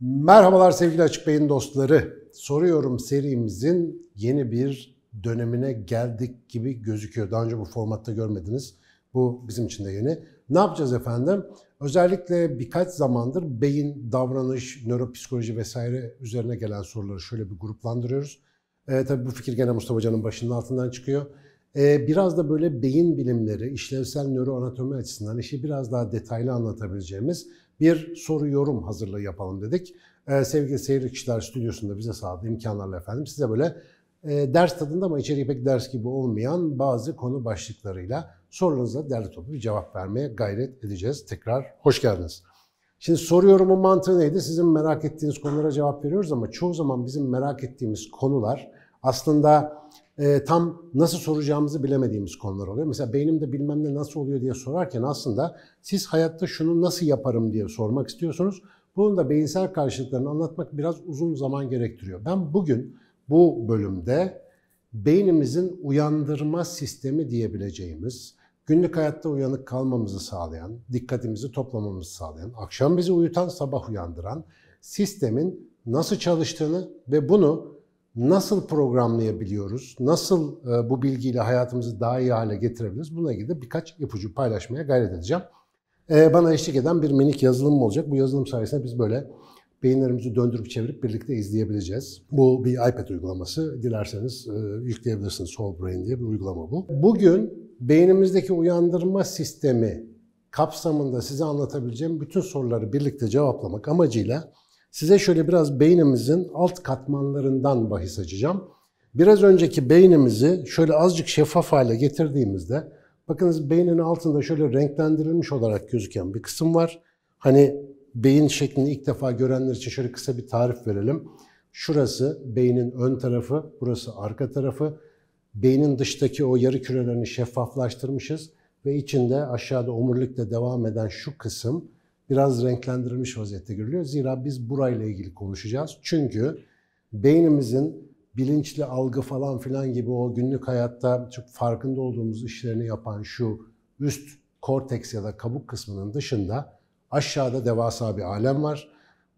Merhabalar sevgili Açık Bey'in dostları. Soruyorum serimizin yeni bir dönemine geldik gibi gözüküyor. Daha önce bu formatta görmediniz. Bu bizim için de yeni. Ne yapacağız efendim? Özellikle birkaç zamandır beyin, davranış, nöropsikoloji vesaire üzerine gelen soruları şöyle bir gruplandırıyoruz. Ee, tabii bu fikir gene Mustafa Can'ın başının altından çıkıyor. Ee, biraz da böyle beyin bilimleri, işlevsel nöroanatomi açısından işi biraz daha detaylı anlatabileceğimiz bir soru yorum hazırlığı yapalım dedik. Ee, sevgili Seyir Kişiler Stüdyosu'nda bize sağladığı imkanlarla efendim size böyle e, ders tadında ama içeriği pek ders gibi olmayan bazı konu başlıklarıyla sorularınıza derli toplu bir cevap vermeye gayret edeceğiz. Tekrar hoş geldiniz. Şimdi soru yorumun mantığı neydi? Sizin merak ettiğiniz konulara cevap veriyoruz ama çoğu zaman bizim merak ettiğimiz konular aslında ee, tam nasıl soracağımızı bilemediğimiz konular oluyor. Mesela beynimde bilmem ne nasıl oluyor diye sorarken aslında siz hayatta şunu nasıl yaparım diye sormak istiyorsunuz. Bunun da beyinsel karşılıklarını anlatmak biraz uzun zaman gerektiriyor. Ben bugün bu bölümde beynimizin uyandırma sistemi diyebileceğimiz, günlük hayatta uyanık kalmamızı sağlayan, dikkatimizi toplamamızı sağlayan, akşam bizi uyutan, sabah uyandıran sistemin nasıl çalıştığını ve bunu nasıl programlayabiliyoruz, nasıl e, bu bilgiyle hayatımızı daha iyi hale getirebiliriz? Buna ilgili de birkaç ipucu paylaşmaya gayret edeceğim. E, bana eşlik eden bir minik yazılımım olacak. Bu yazılım sayesinde biz böyle beyinlerimizi döndürüp çevirip birlikte izleyebileceğiz. Bu bir iPad uygulaması. Dilerseniz e, yükleyebilirsiniz. Soul Brain diye bir uygulama bu. Bugün beynimizdeki uyandırma sistemi kapsamında size anlatabileceğim bütün soruları birlikte cevaplamak amacıyla Size şöyle biraz beynimizin alt katmanlarından bahis açacağım. Biraz önceki beynimizi şöyle azıcık şeffaf hale getirdiğimizde bakınız beynin altında şöyle renklendirilmiş olarak gözüken bir kısım var. Hani beyin şeklini ilk defa görenler için şöyle kısa bir tarif verelim. Şurası beynin ön tarafı, burası arka tarafı. Beynin dıştaki o yarı kürelerini şeffaflaştırmışız ve içinde aşağıda omurilikle devam eden şu kısım biraz renklendirilmiş vaziyette görülüyor. Zira biz burayla ilgili konuşacağız. Çünkü beynimizin bilinçli algı falan filan gibi o günlük hayatta çok farkında olduğumuz işlerini yapan şu üst korteks ya da kabuk kısmının dışında aşağıda devasa bir alem var.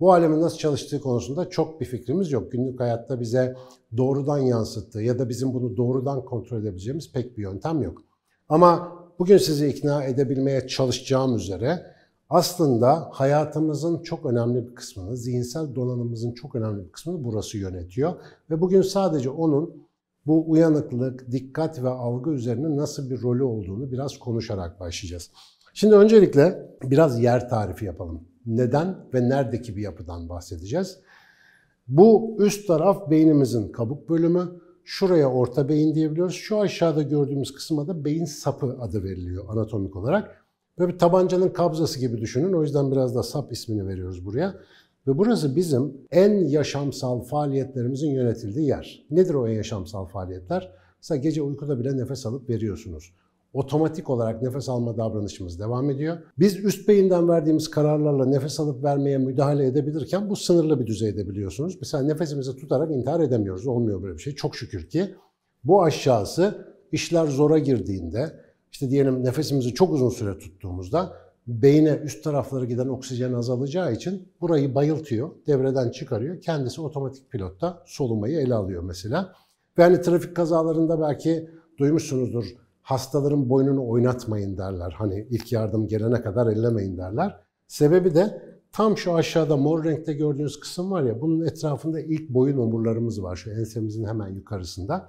Bu alemin nasıl çalıştığı konusunda çok bir fikrimiz yok. Günlük hayatta bize doğrudan yansıttığı ya da bizim bunu doğrudan kontrol edebileceğimiz pek bir yöntem yok. Ama bugün sizi ikna edebilmeye çalışacağım üzere aslında hayatımızın çok önemli bir kısmını, zihinsel donanımımızın çok önemli bir kısmını burası yönetiyor. Ve bugün sadece onun bu uyanıklık, dikkat ve algı üzerine nasıl bir rolü olduğunu biraz konuşarak başlayacağız. Şimdi öncelikle biraz yer tarifi yapalım. Neden ve neredeki bir yapıdan bahsedeceğiz. Bu üst taraf beynimizin kabuk bölümü. Şuraya orta beyin diyebiliyoruz. Şu aşağıda gördüğümüz kısma da beyin sapı adı veriliyor anatomik olarak. Böyle bir tabancanın kabzası gibi düşünün. O yüzden biraz da sap ismini veriyoruz buraya. Ve burası bizim en yaşamsal faaliyetlerimizin yönetildiği yer. Nedir o en yaşamsal faaliyetler? Mesela gece uykuda bile nefes alıp veriyorsunuz. Otomatik olarak nefes alma davranışımız devam ediyor. Biz üst beyinden verdiğimiz kararlarla nefes alıp vermeye müdahale edebilirken bu sınırlı bir düzeyde biliyorsunuz. Mesela nefesimizi tutarak intihar edemiyoruz. Olmuyor böyle bir şey. Çok şükür ki bu aşağısı işler zora girdiğinde, işte diyelim nefesimizi çok uzun süre tuttuğumuzda beyne üst taraflara giden oksijen azalacağı için burayı bayıltıyor, devreden çıkarıyor. Kendisi otomatik pilotta solumayı ele alıyor mesela. Ve hani trafik kazalarında belki duymuşsunuzdur hastaların boynunu oynatmayın derler. Hani ilk yardım gelene kadar ellemeyin derler. Sebebi de tam şu aşağıda mor renkte gördüğünüz kısım var ya bunun etrafında ilk boyun omurlarımız var şu ensemizin hemen yukarısında.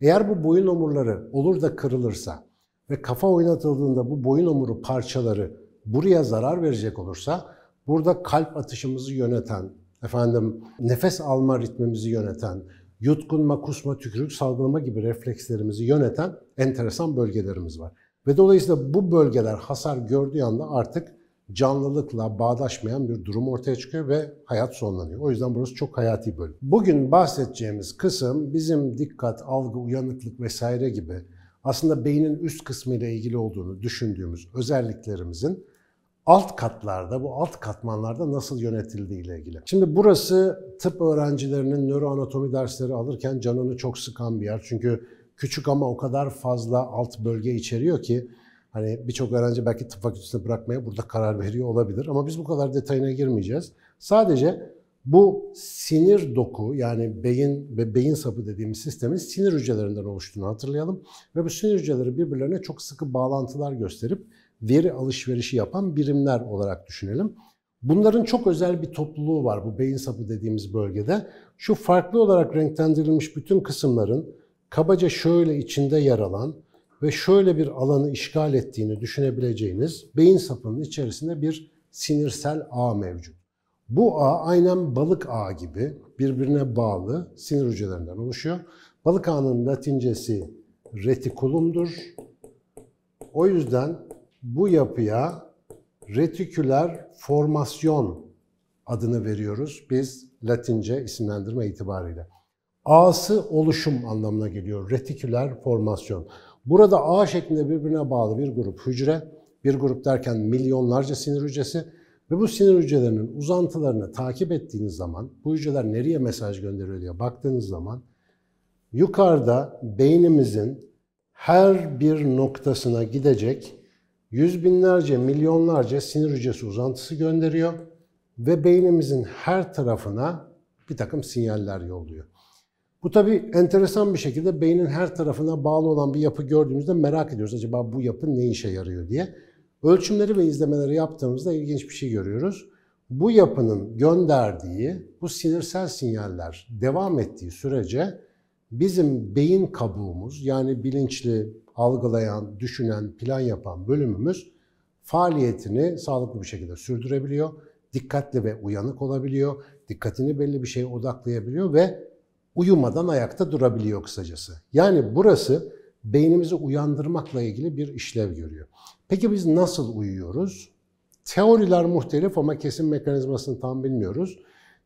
Eğer bu boyun omurları olur da kırılırsa ve kafa oynatıldığında bu boyun omuru parçaları buraya zarar verecek olursa burada kalp atışımızı yöneten, efendim nefes alma ritmimizi yöneten, yutkunma, kusma, tükürük, salgılama gibi reflekslerimizi yöneten enteresan bölgelerimiz var. Ve dolayısıyla bu bölgeler hasar gördüğü anda artık canlılıkla bağdaşmayan bir durum ortaya çıkıyor ve hayat sonlanıyor. O yüzden burası çok hayati bölüm. Bugün bahsedeceğimiz kısım bizim dikkat, algı, uyanıklık vesaire gibi aslında beynin üst kısmı ile ilgili olduğunu düşündüğümüz özelliklerimizin alt katlarda, bu alt katmanlarda nasıl yönetildiği ile ilgili. Şimdi burası tıp öğrencilerinin nöroanatomi dersleri alırken canını çok sıkan bir yer. Çünkü küçük ama o kadar fazla alt bölge içeriyor ki hani birçok öğrenci belki tıp fakültesini bırakmaya burada karar veriyor olabilir. Ama biz bu kadar detayına girmeyeceğiz. Sadece bu sinir doku yani beyin ve beyin sapı dediğimiz sistemin sinir hücrelerinden oluştuğunu hatırlayalım. Ve bu sinir hücreleri birbirlerine çok sıkı bağlantılar gösterip veri alışverişi yapan birimler olarak düşünelim. Bunların çok özel bir topluluğu var bu beyin sapı dediğimiz bölgede. Şu farklı olarak renklendirilmiş bütün kısımların kabaca şöyle içinde yer alan ve şöyle bir alanı işgal ettiğini düşünebileceğiniz beyin sapının içerisinde bir sinirsel ağ mevcut. Bu ağ aynen balık ağı gibi birbirine bağlı sinir hücrelerinden oluşuyor. Balık ağının latincesi retikulumdur. O yüzden bu yapıya retiküler formasyon adını veriyoruz biz latince isimlendirme itibariyle. A'sı oluşum anlamına geliyor. Retiküler formasyon. Burada A şeklinde birbirine bağlı bir grup hücre, bir grup derken milyonlarca sinir hücresi ve bu sinir hücrelerinin uzantılarını takip ettiğiniz zaman, bu hücreler nereye mesaj gönderiyor diye baktığınız zaman, yukarıda beynimizin her bir noktasına gidecek yüz binlerce, milyonlarca sinir hücresi uzantısı gönderiyor ve beynimizin her tarafına bir takım sinyaller yolluyor. Bu tabi enteresan bir şekilde beynin her tarafına bağlı olan bir yapı gördüğümüzde merak ediyoruz. Acaba bu yapı ne işe yarıyor diye. Ölçümleri ve izlemeleri yaptığımızda ilginç bir şey görüyoruz. Bu yapının gönderdiği bu sinirsel sinyaller devam ettiği sürece bizim beyin kabuğumuz yani bilinçli, algılayan, düşünen, plan yapan bölümümüz faaliyetini sağlıklı bir şekilde sürdürebiliyor. Dikkatli ve uyanık olabiliyor. Dikkatini belli bir şeye odaklayabiliyor ve uyumadan ayakta durabiliyor kısacası. Yani burası beynimizi uyandırmakla ilgili bir işlev görüyor. Peki biz nasıl uyuyoruz? Teoriler muhtelif ama kesin mekanizmasını tam bilmiyoruz.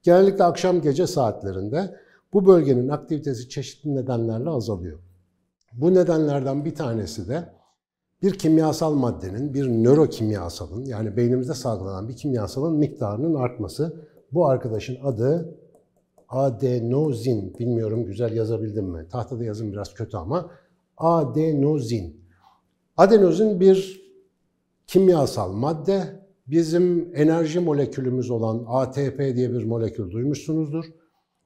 Genellikle akşam gece saatlerinde bu bölgenin aktivitesi çeşitli nedenlerle azalıyor. Bu nedenlerden bir tanesi de bir kimyasal maddenin, bir nörokimyasalın yani beynimizde salgılanan bir kimyasalın miktarının artması. Bu arkadaşın adı adenozin. Bilmiyorum güzel yazabildim mi? Tahtada yazım biraz kötü ama adenozin. Adenozin bir kimyasal madde. Bizim enerji molekülümüz olan ATP diye bir molekül duymuşsunuzdur.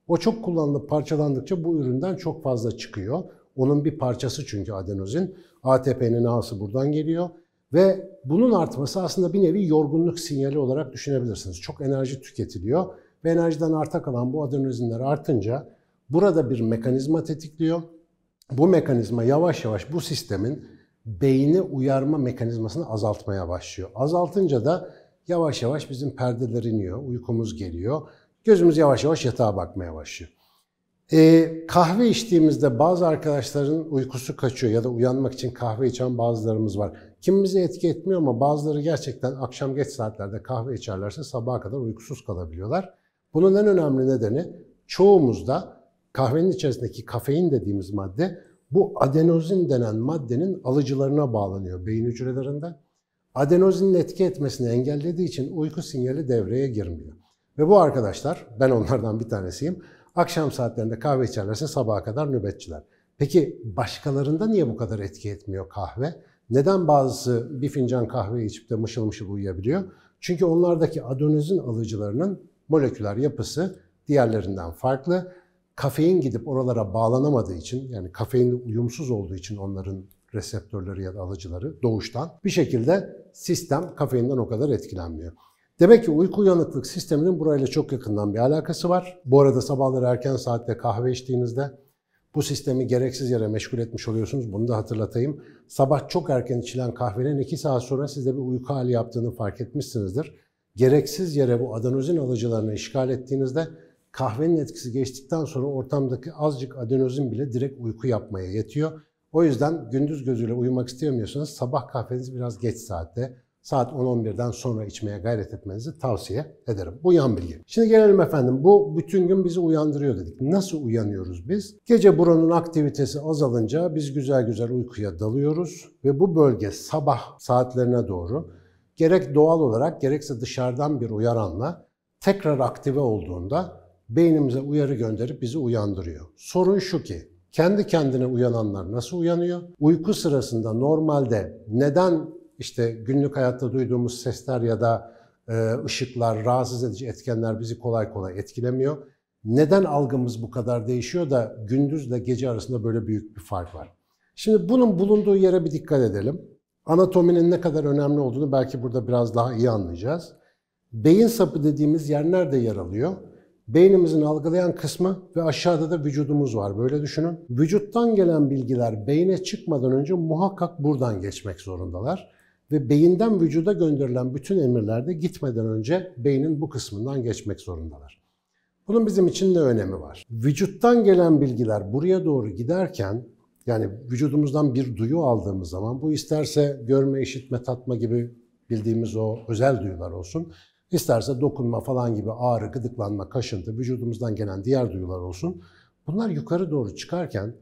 O çok kullanılıp parçalandıkça bu üründen çok fazla çıkıyor. Onun bir parçası çünkü adenozin. ATP'nin ağası buradan geliyor. Ve bunun artması aslında bir nevi yorgunluk sinyali olarak düşünebilirsiniz. Çok enerji tüketiliyor ve enerjiden arta kalan bu adenozinler artınca burada bir mekanizma tetikliyor bu mekanizma yavaş yavaş bu sistemin beyni uyarma mekanizmasını azaltmaya başlıyor. Azaltınca da yavaş yavaş bizim perdeler iniyor, uykumuz geliyor. Gözümüz yavaş yavaş yatağa bakmaya başlıyor. Ee, kahve içtiğimizde bazı arkadaşların uykusu kaçıyor ya da uyanmak için kahve içen bazılarımız var. Kimimize etki etmiyor ama bazıları gerçekten akşam geç saatlerde kahve içerlerse sabaha kadar uykusuz kalabiliyorlar. Bunun en önemli nedeni çoğumuzda kahvenin içerisindeki kafein dediğimiz madde bu adenozin denen maddenin alıcılarına bağlanıyor beyin hücrelerinde. Adenozinin etki etmesini engellediği için uyku sinyali devreye girmiyor. Ve bu arkadaşlar, ben onlardan bir tanesiyim, akşam saatlerinde kahve içerlerse sabaha kadar nöbetçiler. Peki başkalarında niye bu kadar etki etmiyor kahve? Neden bazısı bir fincan kahve içip de mışıl mışıl uyuyabiliyor? Çünkü onlardaki adenozin alıcılarının moleküler yapısı diğerlerinden farklı Kafein gidip oralara bağlanamadığı için yani kafeinle uyumsuz olduğu için onların reseptörleri ya da alıcıları doğuştan bir şekilde sistem kafeinden o kadar etkilenmiyor. Demek ki uyku uyanıklık sisteminin burayla çok yakından bir alakası var. Bu arada sabahları erken saatte kahve içtiğinizde bu sistemi gereksiz yere meşgul etmiş oluyorsunuz. Bunu da hatırlatayım. Sabah çok erken içilen kahvenin 2 saat sonra sizde bir uyku hali yaptığını fark etmişsinizdir. Gereksiz yere bu adenozin alıcılarını işgal ettiğinizde kahvenin etkisi geçtikten sonra ortamdaki azıcık adenozin bile direkt uyku yapmaya yetiyor. O yüzden gündüz gözüyle uyumak istemiyorsanız sabah kahvenizi biraz geç saatte, saat 10-11'den sonra içmeye gayret etmenizi tavsiye ederim. Bu yan bilgi. Şimdi gelelim efendim. Bu bütün gün bizi uyandırıyor dedik. Nasıl uyanıyoruz biz? Gece buranın aktivitesi azalınca biz güzel güzel uykuya dalıyoruz ve bu bölge sabah saatlerine doğru gerek doğal olarak gerekse dışarıdan bir uyaranla tekrar aktive olduğunda beynimize uyarı gönderip bizi uyandırıyor. Sorun şu ki kendi kendine uyananlar nasıl uyanıyor? Uyku sırasında normalde neden işte günlük hayatta duyduğumuz sesler ya da e, ışıklar, rahatsız edici etkenler bizi kolay kolay etkilemiyor. Neden algımız bu kadar değişiyor da gündüzle gece arasında böyle büyük bir fark var? Şimdi bunun bulunduğu yere bir dikkat edelim. Anatominin ne kadar önemli olduğunu belki burada biraz daha iyi anlayacağız. Beyin sapı dediğimiz yer nerede yer alıyor? Beynimizin algılayan kısmı ve aşağıda da vücudumuz var. Böyle düşünün. Vücuttan gelen bilgiler beyne çıkmadan önce muhakkak buradan geçmek zorundalar. Ve beyinden vücuda gönderilen bütün emirler de gitmeden önce beynin bu kısmından geçmek zorundalar. Bunun bizim için ne önemi var? Vücuttan gelen bilgiler buraya doğru giderken yani vücudumuzdan bir duyu aldığımız zaman bu isterse görme, işitme, tatma gibi bildiğimiz o özel duyular olsun İsterse dokunma falan gibi ağrı, gıdıklanma, kaşıntı, vücudumuzdan gelen diğer duyular olsun. Bunlar yukarı doğru çıkarken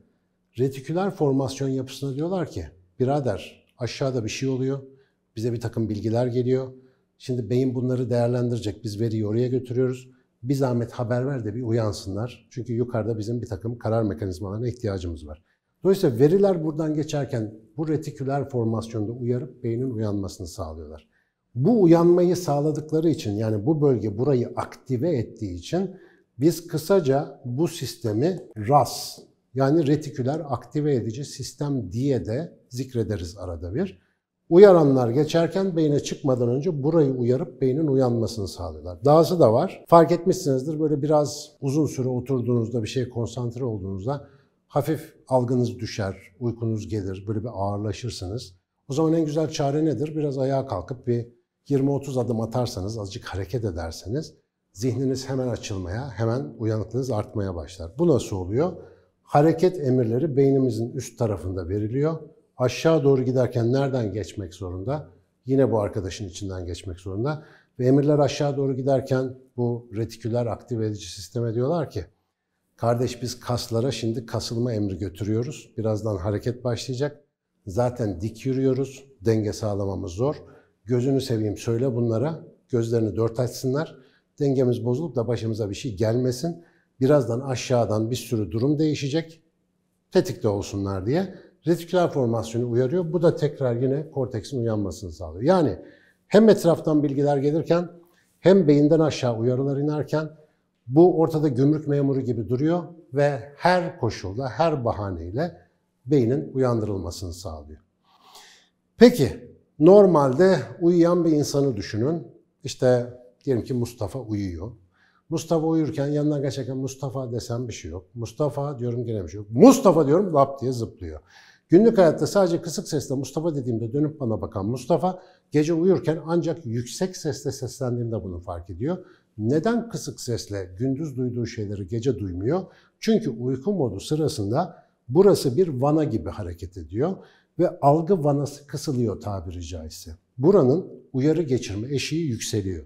retiküler formasyon yapısına diyorlar ki birader aşağıda bir şey oluyor, bize bir takım bilgiler geliyor. Şimdi beyin bunları değerlendirecek, biz veriyi oraya götürüyoruz. Bir zahmet haber ver de bir uyansınlar. Çünkü yukarıda bizim bir takım karar mekanizmalarına ihtiyacımız var. Dolayısıyla veriler buradan geçerken bu retiküler formasyonda uyarıp beynin uyanmasını sağlıyorlar. Bu uyanmayı sağladıkları için yani bu bölge burayı aktive ettiği için biz kısaca bu sistemi RAS yani retiküler aktive edici sistem diye de zikrederiz arada bir. Uyaranlar geçerken beyne çıkmadan önce burayı uyarıp beynin uyanmasını sağlıyorlar. Dahası da var. Fark etmişsinizdir böyle biraz uzun süre oturduğunuzda bir şey konsantre olduğunuzda hafif algınız düşer, uykunuz gelir, böyle bir ağırlaşırsınız. O zaman en güzel çare nedir? Biraz ayağa kalkıp bir 20-30 adım atarsanız, azıcık hareket ederseniz zihniniz hemen açılmaya, hemen uyanıklığınız artmaya başlar. Bu nasıl oluyor? Hareket emirleri beynimizin üst tarafında veriliyor. Aşağı doğru giderken nereden geçmek zorunda? Yine bu arkadaşın içinden geçmek zorunda. Ve emirler aşağı doğru giderken bu retiküler aktive edici sisteme diyorlar ki Kardeş biz kaslara şimdi kasılma emri götürüyoruz. Birazdan hareket başlayacak. Zaten dik yürüyoruz. Denge sağlamamız zor. Gözünü seveyim söyle bunlara. Gözlerini dört açsınlar. Dengemiz bozulup da başımıza bir şey gelmesin. Birazdan aşağıdan bir sürü durum değişecek. Tetikte olsunlar diye retiküler formasyonu uyarıyor. Bu da tekrar yine korteksin uyanmasını sağlıyor. Yani hem etraftan bilgiler gelirken hem beyinden aşağı uyarılar inerken bu ortada gümrük memuru gibi duruyor ve her koşulda, her bahaneyle beynin uyandırılmasını sağlıyor. Peki Normalde uyuyan bir insanı düşünün. İşte diyelim ki Mustafa uyuyor. Mustafa uyurken yanına geçerken Mustafa desem bir şey yok. Mustafa diyorum gene bir şey yok. Mustafa diyorum lap diye zıplıyor. Günlük hayatta sadece kısık sesle Mustafa dediğimde dönüp bana bakan Mustafa gece uyurken ancak yüksek sesle seslendiğimde bunu fark ediyor. Neden kısık sesle gündüz duyduğu şeyleri gece duymuyor? Çünkü uyku modu sırasında burası bir vana gibi hareket ediyor ve algı vanası kısılıyor tabiri caizse. Buranın uyarı geçirme eşiği yükseliyor.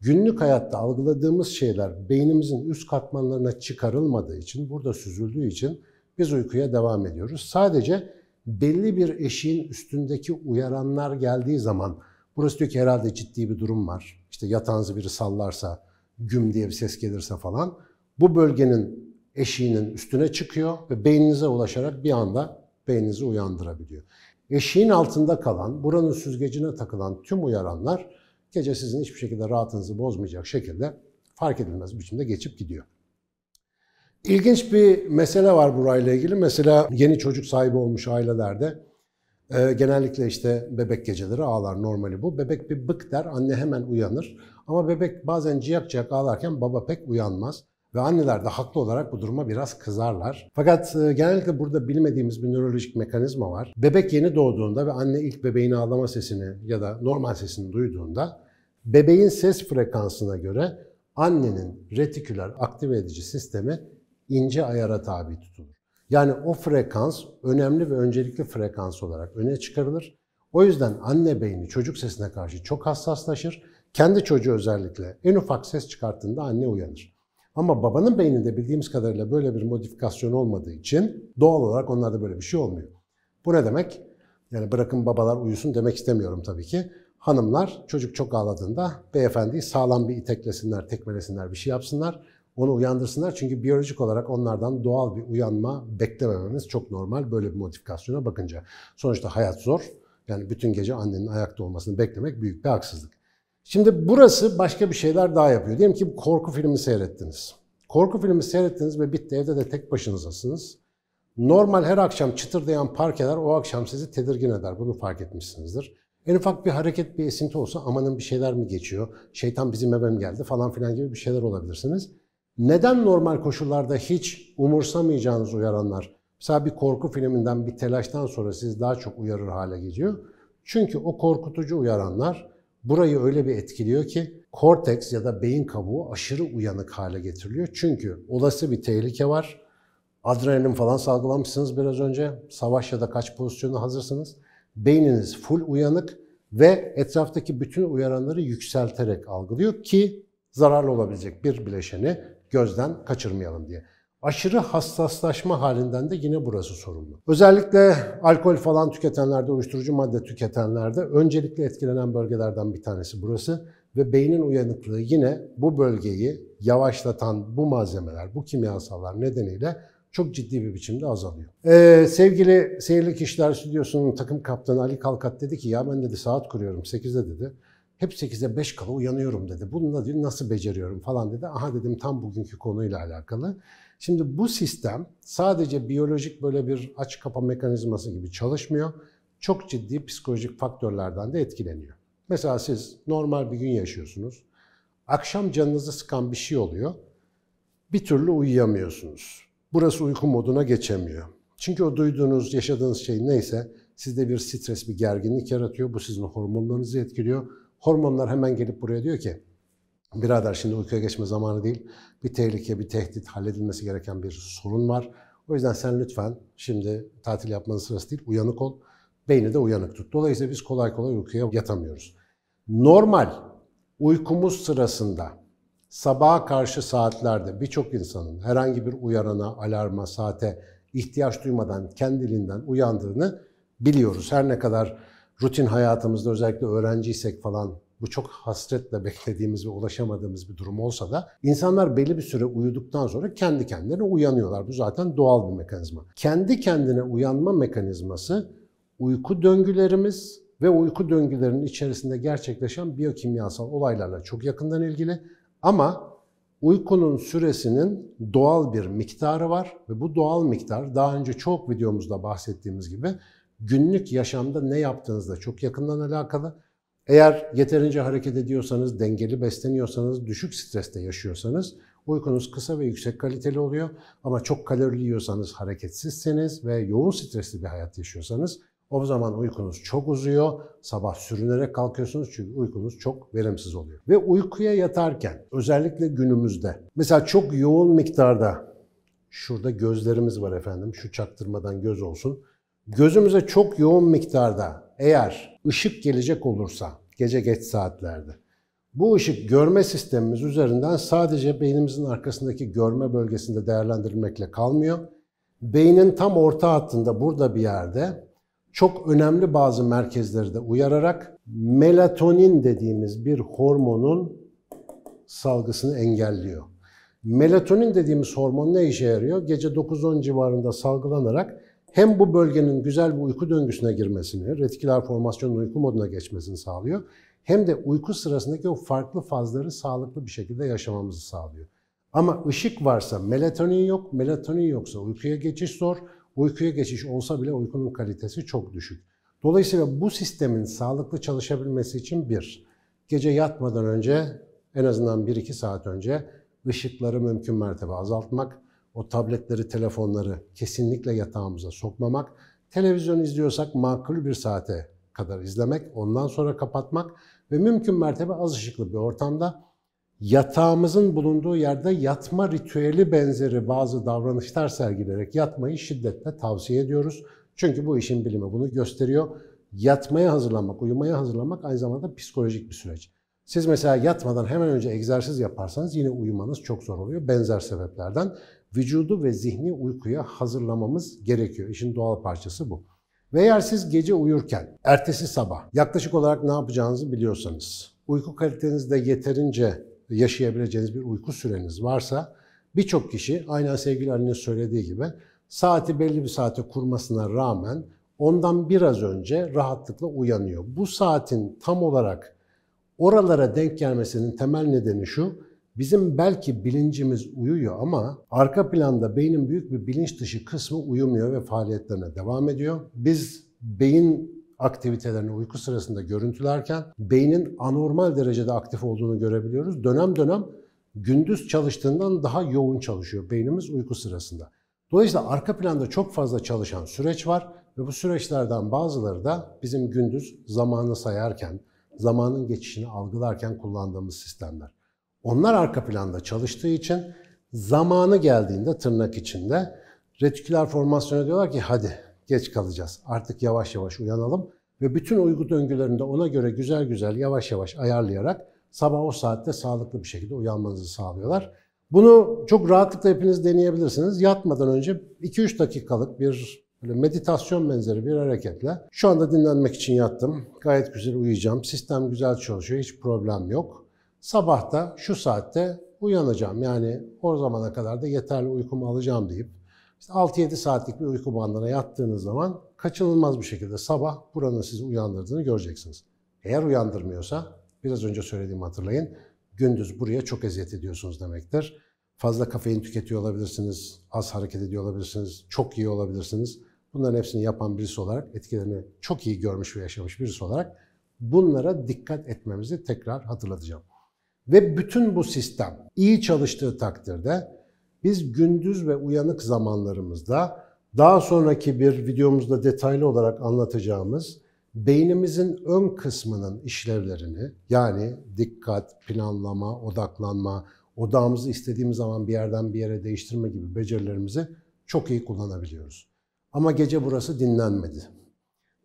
Günlük hayatta algıladığımız şeyler beynimizin üst katmanlarına çıkarılmadığı için, burada süzüldüğü için biz uykuya devam ediyoruz. Sadece belli bir eşiğin üstündeki uyaranlar geldiği zaman burası diyor ki herhalde ciddi bir durum var. İşte yatağınızı biri sallarsa, güm diye bir ses gelirse falan bu bölgenin eşiğinin üstüne çıkıyor ve beyninize ulaşarak bir anda beyninizi uyandırabiliyor. Eşiğin altında kalan, buranın süzgecine takılan tüm uyaranlar gece sizin hiçbir şekilde rahatınızı bozmayacak şekilde fark edilmez biçimde geçip gidiyor. İlginç bir mesele var burayla ilgili. Mesela yeni çocuk sahibi olmuş ailelerde e, genellikle işte bebek geceleri ağlar normali bu. Bebek bir bık der, anne hemen uyanır. Ama bebek bazen ciyak ciyak ağlarken baba pek uyanmaz. Ve anneler de haklı olarak bu duruma biraz kızarlar. Fakat e, genellikle burada bilmediğimiz bir nörolojik mekanizma var. Bebek yeni doğduğunda ve anne ilk bebeğin ağlama sesini ya da normal sesini duyduğunda bebeğin ses frekansına göre annenin retiküler aktive edici sistemi ince ayara tabi tutulur. Yani o frekans önemli ve öncelikli frekans olarak öne çıkarılır. O yüzden anne beyni çocuk sesine karşı çok hassaslaşır. Kendi çocuğu özellikle en ufak ses çıkarttığında anne uyanır. Ama babanın beyninde bildiğimiz kadarıyla böyle bir modifikasyon olmadığı için doğal olarak onlarda böyle bir şey olmuyor. Bu ne demek? Yani bırakın babalar uyusun demek istemiyorum tabii ki. Hanımlar çocuk çok ağladığında beyefendiyi sağlam bir iteklesinler, tekmelesinler, bir şey yapsınlar. Onu uyandırsınlar çünkü biyolojik olarak onlardan doğal bir uyanma beklememeniz çok normal böyle bir modifikasyona bakınca. Sonuçta hayat zor. Yani bütün gece annenin ayakta olmasını beklemek büyük bir haksızlık. Şimdi burası başka bir şeyler daha yapıyor. Diyelim ki korku filmi seyrettiniz. Korku filmi seyrettiniz ve bitti evde de tek başınızasınız. Normal her akşam çıtırdayan parkeler o akşam sizi tedirgin eder. Bunu fark etmişsinizdir. En ufak bir hareket, bir esinti olsa amanın bir şeyler mi geçiyor, şeytan bizim eve geldi falan filan gibi bir şeyler olabilirsiniz. Neden normal koşullarda hiç umursamayacağınız uyaranlar, mesela bir korku filminden, bir telaştan sonra sizi daha çok uyarır hale geliyor? Çünkü o korkutucu uyaranlar Burayı öyle bir etkiliyor ki korteks ya da beyin kabuğu aşırı uyanık hale getiriliyor. Çünkü olası bir tehlike var. Adrenalin falan salgılamışsınız biraz önce. Savaş ya da kaç pozisyonu hazırsınız. Beyniniz full uyanık ve etraftaki bütün uyaranları yükselterek algılıyor ki zararlı olabilecek bir bileşeni gözden kaçırmayalım diye. Aşırı hassaslaşma halinden de yine burası sorumlu. Özellikle alkol falan tüketenlerde, uyuşturucu madde tüketenlerde öncelikle etkilenen bölgelerden bir tanesi burası ve beynin uyanıklığı yine bu bölgeyi yavaşlatan bu malzemeler, bu kimyasallar nedeniyle çok ciddi bir biçimde azalıyor. Ee, sevgili Seyirli Kişiler Stüdyosu'nun takım kaptanı Ali Kalkat dedi ki ya ben dedi saat kuruyorum 8'de dedi. Hep 8'de 5 kala uyanıyorum dedi. Bunu da nasıl beceriyorum falan dedi. Aha dedim tam bugünkü konuyla alakalı. Şimdi bu sistem sadece biyolojik böyle bir aç kapa mekanizması gibi çalışmıyor. Çok ciddi psikolojik faktörlerden de etkileniyor. Mesela siz normal bir gün yaşıyorsunuz. Akşam canınızı sıkan bir şey oluyor. Bir türlü uyuyamıyorsunuz. Burası uyku moduna geçemiyor. Çünkü o duyduğunuz, yaşadığınız şey neyse sizde bir stres, bir gerginlik yaratıyor. Bu sizin hormonlarınızı etkiliyor. Hormonlar hemen gelip buraya diyor ki Birader şimdi uykuya geçme zamanı değil. Bir tehlike, bir tehdit, halledilmesi gereken bir sorun var. O yüzden sen lütfen şimdi tatil yapmanın sırası değil, uyanık ol. Beyni de uyanık tut. Dolayısıyla biz kolay kolay uykuya yatamıyoruz. Normal uykumuz sırasında sabaha karşı saatlerde birçok insanın herhangi bir uyarana, alarma, saate ihtiyaç duymadan kendiliğinden uyandığını biliyoruz. Her ne kadar rutin hayatımızda özellikle öğrenciysek falan bu çok hasretle beklediğimiz ve ulaşamadığımız bir durum olsa da insanlar belli bir süre uyuduktan sonra kendi kendilerine uyanıyorlar. Bu zaten doğal bir mekanizma. Kendi kendine uyanma mekanizması uyku döngülerimiz ve uyku döngülerinin içerisinde gerçekleşen biyokimyasal olaylarla çok yakından ilgili ama Uykunun süresinin doğal bir miktarı var ve bu doğal miktar daha önce çok videomuzda bahsettiğimiz gibi günlük yaşamda ne yaptığınızla çok yakından alakalı eğer yeterince hareket ediyorsanız, dengeli besleniyorsanız, düşük streste yaşıyorsanız uykunuz kısa ve yüksek kaliteli oluyor. Ama çok kalorili yiyorsanız, hareketsizseniz ve yoğun stresli bir hayat yaşıyorsanız o zaman uykunuz çok uzuyor. Sabah sürünerek kalkıyorsunuz çünkü uykunuz çok verimsiz oluyor. Ve uykuya yatarken özellikle günümüzde mesela çok yoğun miktarda şurada gözlerimiz var efendim. Şu çaktırmadan göz olsun. Gözümüze çok yoğun miktarda eğer ışık gelecek olursa gece geç saatlerde bu ışık görme sistemimiz üzerinden sadece beynimizin arkasındaki görme bölgesinde değerlendirilmekle kalmıyor. Beynin tam orta hattında burada bir yerde çok önemli bazı merkezleri de uyararak melatonin dediğimiz bir hormonun salgısını engelliyor. Melatonin dediğimiz hormon ne işe yarıyor? Gece 9-10 civarında salgılanarak hem bu bölgenin güzel bir uyku döngüsüne girmesini, retiküler formasyonun uyku moduna geçmesini sağlıyor. Hem de uyku sırasındaki o farklı fazları sağlıklı bir şekilde yaşamamızı sağlıyor. Ama ışık varsa melatonin yok, melatonin yoksa uykuya geçiş zor. Uykuya geçiş olsa bile uykunun kalitesi çok düşük. Dolayısıyla bu sistemin sağlıklı çalışabilmesi için bir, gece yatmadan önce en azından 1-2 saat önce ışıkları mümkün mertebe azaltmak, o tabletleri, telefonları kesinlikle yatağımıza sokmamak, televizyon izliyorsak makul bir saate kadar izlemek, ondan sonra kapatmak ve mümkün mertebe az ışıklı bir ortamda yatağımızın bulunduğu yerde yatma ritüeli benzeri bazı davranışlar sergilerek yatmayı şiddetle tavsiye ediyoruz. Çünkü bu işin bilimi bunu gösteriyor. Yatmaya hazırlanmak, uyumaya hazırlanmak aynı zamanda psikolojik bir süreç. Siz mesela yatmadan hemen önce egzersiz yaparsanız yine uyumanız çok zor oluyor benzer sebeplerden vücudu ve zihni uykuya hazırlamamız gerekiyor. İşin doğal parçası bu. Ve eğer siz gece uyurken, ertesi sabah yaklaşık olarak ne yapacağınızı biliyorsanız, uyku kalitenizde yeterince yaşayabileceğiniz bir uyku süreniz varsa, birçok kişi aynen sevgili Ali'nin söylediği gibi saati belli bir saate kurmasına rağmen ondan biraz önce rahatlıkla uyanıyor. Bu saatin tam olarak oralara denk gelmesinin temel nedeni şu, Bizim belki bilincimiz uyuyor ama arka planda beynin büyük bir bilinç dışı kısmı uyumuyor ve faaliyetlerine devam ediyor. Biz beyin aktivitelerini uyku sırasında görüntülerken beynin anormal derecede aktif olduğunu görebiliyoruz. Dönem dönem gündüz çalıştığından daha yoğun çalışıyor beynimiz uyku sırasında. Dolayısıyla arka planda çok fazla çalışan süreç var ve bu süreçlerden bazıları da bizim gündüz zamanı sayarken, zamanın geçişini algılarken kullandığımız sistemler. Onlar arka planda çalıştığı için zamanı geldiğinde tırnak içinde retiküler formasyona diyorlar ki hadi geç kalacağız. Artık yavaş yavaş uyanalım ve bütün uyku döngülerinde ona göre güzel güzel yavaş yavaş ayarlayarak sabah o saatte sağlıklı bir şekilde uyanmanızı sağlıyorlar. Bunu çok rahatlıkla hepiniz deneyebilirsiniz. Yatmadan önce 2-3 dakikalık bir böyle meditasyon benzeri bir hareketle şu anda dinlenmek için yattım. Gayet güzel uyuyacağım. Sistem güzel çalışıyor. Hiç problem yok. Sabah da şu saatte uyanacağım. Yani o zamana kadar da yeterli uykumu alacağım deyip işte 6-7 saatlik bir uyku bandına yattığınız zaman kaçınılmaz bir şekilde sabah buranın sizi uyandırdığını göreceksiniz. Eğer uyandırmıyorsa biraz önce söylediğimi hatırlayın. Gündüz buraya çok eziyet ediyorsunuz demektir. Fazla kafein tüketiyor olabilirsiniz, az hareket ediyor olabilirsiniz, çok iyi olabilirsiniz. Bunların hepsini yapan birisi olarak, etkilerini çok iyi görmüş ve yaşamış birisi olarak bunlara dikkat etmemizi tekrar hatırlatacağım. Ve bütün bu sistem iyi çalıştığı takdirde biz gündüz ve uyanık zamanlarımızda daha sonraki bir videomuzda detaylı olarak anlatacağımız beynimizin ön kısmının işlevlerini yani dikkat, planlama, odaklanma, odağımızı istediğimiz zaman bir yerden bir yere değiştirme gibi becerilerimizi çok iyi kullanabiliyoruz. Ama gece burası dinlenmedi.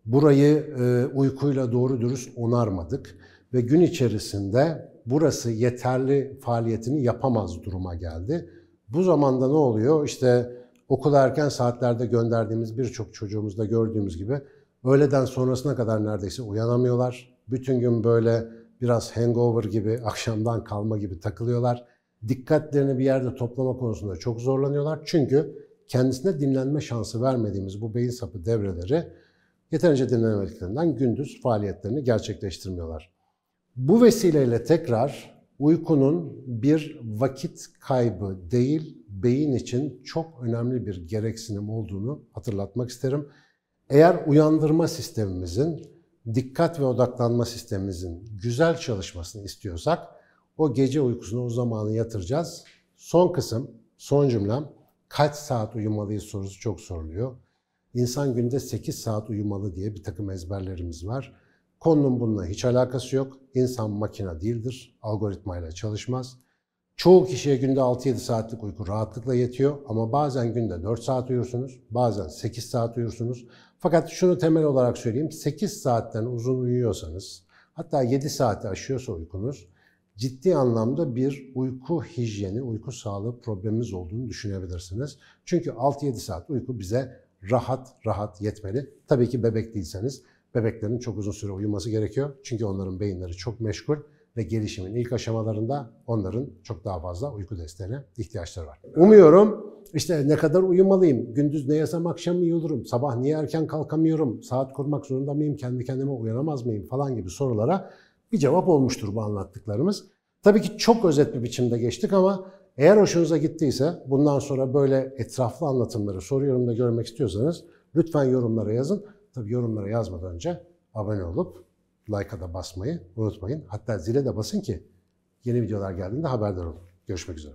Burayı e, uykuyla doğru dürüst onarmadık ve gün içerisinde burası yeterli faaliyetini yapamaz duruma geldi. Bu zamanda ne oluyor? İşte okula erken saatlerde gönderdiğimiz birçok çocuğumuzda gördüğümüz gibi öğleden sonrasına kadar neredeyse uyanamıyorlar. Bütün gün böyle biraz hangover gibi, akşamdan kalma gibi takılıyorlar. Dikkatlerini bir yerde toplama konusunda çok zorlanıyorlar. Çünkü kendisine dinlenme şansı vermediğimiz bu beyin sapı devreleri yeterince dinlenemediklerinden gündüz faaliyetlerini gerçekleştirmiyorlar. Bu vesileyle tekrar uykunun bir vakit kaybı değil, beyin için çok önemli bir gereksinim olduğunu hatırlatmak isterim. Eğer uyandırma sistemimizin, dikkat ve odaklanma sistemimizin güzel çalışmasını istiyorsak o gece uykusuna o zamanı yatıracağız. Son kısım, son cümlem kaç saat uyumalıyız sorusu çok soruluyor. İnsan günde 8 saat uyumalı diye bir takım ezberlerimiz var. Konunun bununla hiç alakası yok. İnsan makina değildir. Algoritmayla çalışmaz. Çoğu kişiye günde 6-7 saatlik uyku rahatlıkla yetiyor ama bazen günde 4 saat uyursunuz, bazen 8 saat uyursunuz. Fakat şunu temel olarak söyleyeyim, 8 saatten uzun uyuyorsanız, hatta 7 saati aşıyorsa uykunuz, ciddi anlamda bir uyku hijyeni, uyku sağlığı problemimiz olduğunu düşünebilirsiniz. Çünkü 6-7 saat uyku bize rahat rahat yetmeli. Tabii ki bebek değilseniz bebeklerin çok uzun süre uyuması gerekiyor. Çünkü onların beyinleri çok meşgul ve gelişimin ilk aşamalarında onların çok daha fazla uyku desteğine ihtiyaçları var. Umuyorum işte ne kadar uyumalıyım, gündüz ne yasam akşam iyi olurum, sabah niye erken kalkamıyorum, saat kurmak zorunda mıyım, kendi kendime uyanamaz mıyım falan gibi sorulara bir cevap olmuştur bu anlattıklarımız. Tabii ki çok özet bir biçimde geçtik ama eğer hoşunuza gittiyse bundan sonra böyle etraflı anlatımları soru yorumda görmek istiyorsanız lütfen yorumlara yazın. Tabi yorumlara yazmadan önce abone olup like'a da basmayı unutmayın. Hatta zile de basın ki yeni videolar geldiğinde haberdar olun. Görüşmek üzere.